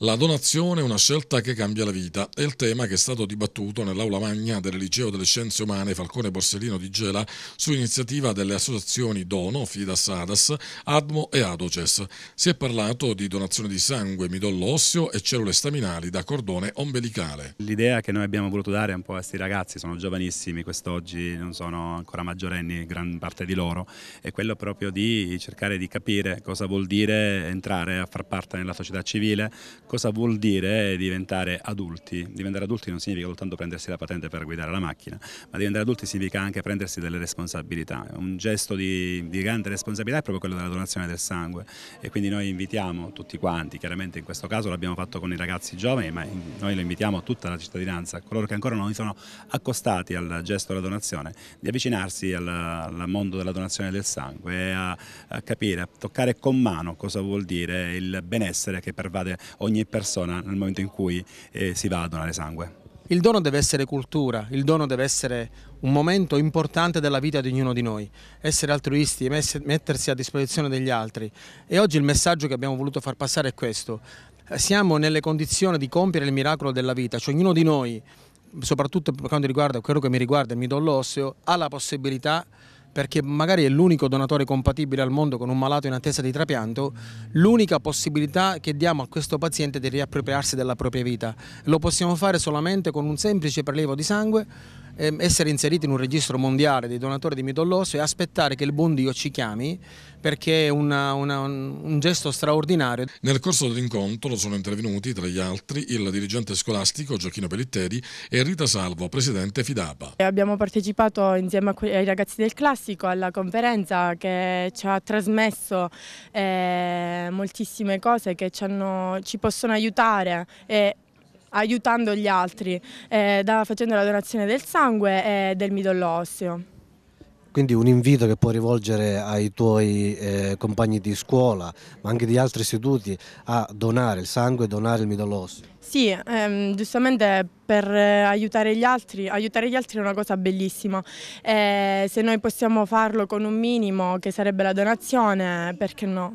La donazione è una scelta che cambia la vita, è il tema che è stato dibattuto nell'aula magna del Liceo delle Scienze Umane Falcone Borsellino di Gela su iniziativa delle associazioni Dono, Fidas Adas, Admo e Adoces. Si è parlato di donazione di sangue, midollo osseo e cellule staminali da cordone ombelicale. L'idea che noi abbiamo voluto dare un po' a questi ragazzi, sono giovanissimi quest'oggi, non sono ancora maggiorenni gran parte di loro, è quello proprio di cercare di capire cosa vuol dire entrare a far parte nella società civile, Cosa vuol dire diventare adulti? Diventare adulti non significa soltanto prendersi la patente per guidare la macchina, ma diventare adulti significa anche prendersi delle responsabilità. Un gesto di, di grande responsabilità è proprio quello della donazione del sangue e quindi noi invitiamo tutti quanti, chiaramente in questo caso l'abbiamo fatto con i ragazzi giovani, ma noi lo invitiamo a tutta la cittadinanza, coloro che ancora non si sono accostati al gesto della donazione, di avvicinarsi al, al mondo della donazione del sangue, a, a capire, a toccare con mano cosa vuol dire il benessere che pervade ogni ogni persona nel momento in cui eh, si va a donare sangue. Il dono deve essere cultura, il dono deve essere un momento importante della vita di ognuno di noi, essere altruisti, mettersi a disposizione degli altri e oggi il messaggio che abbiamo voluto far passare è questo, siamo nelle condizioni di compiere il miracolo della vita, cioè ognuno di noi, soprattutto per quanto riguarda quello che mi riguarda il midollo osseo, ha la possibilità di perché magari è l'unico donatore compatibile al mondo con un malato in attesa di trapianto, l'unica possibilità che diamo a questo paziente di riappropriarsi della propria vita. Lo possiamo fare solamente con un semplice prelievo di sangue Ehm, essere inseriti in un registro mondiale dei donatori di midollo osseo e aspettare che il buon Dio ci chiami perché è una, una, un gesto straordinario. Nel corso dell'incontro sono intervenuti tra gli altri il dirigente scolastico Gioacchino Pelitteri e Rita Salvo, presidente Fidapa. Abbiamo partecipato insieme ai ragazzi del classico alla conferenza che ci ha trasmesso eh, moltissime cose che ci, hanno, ci possono aiutare e aiutando gli altri, eh, da, facendo la donazione del sangue e del midollo osseo. Quindi un invito che puoi rivolgere ai tuoi eh, compagni di scuola, ma anche di altri istituti, a donare il sangue e donare il midollo osseo. Sì, ehm, giustamente per eh, aiutare gli altri, aiutare gli altri è una cosa bellissima. Eh, se noi possiamo farlo con un minimo, che sarebbe la donazione, perché no?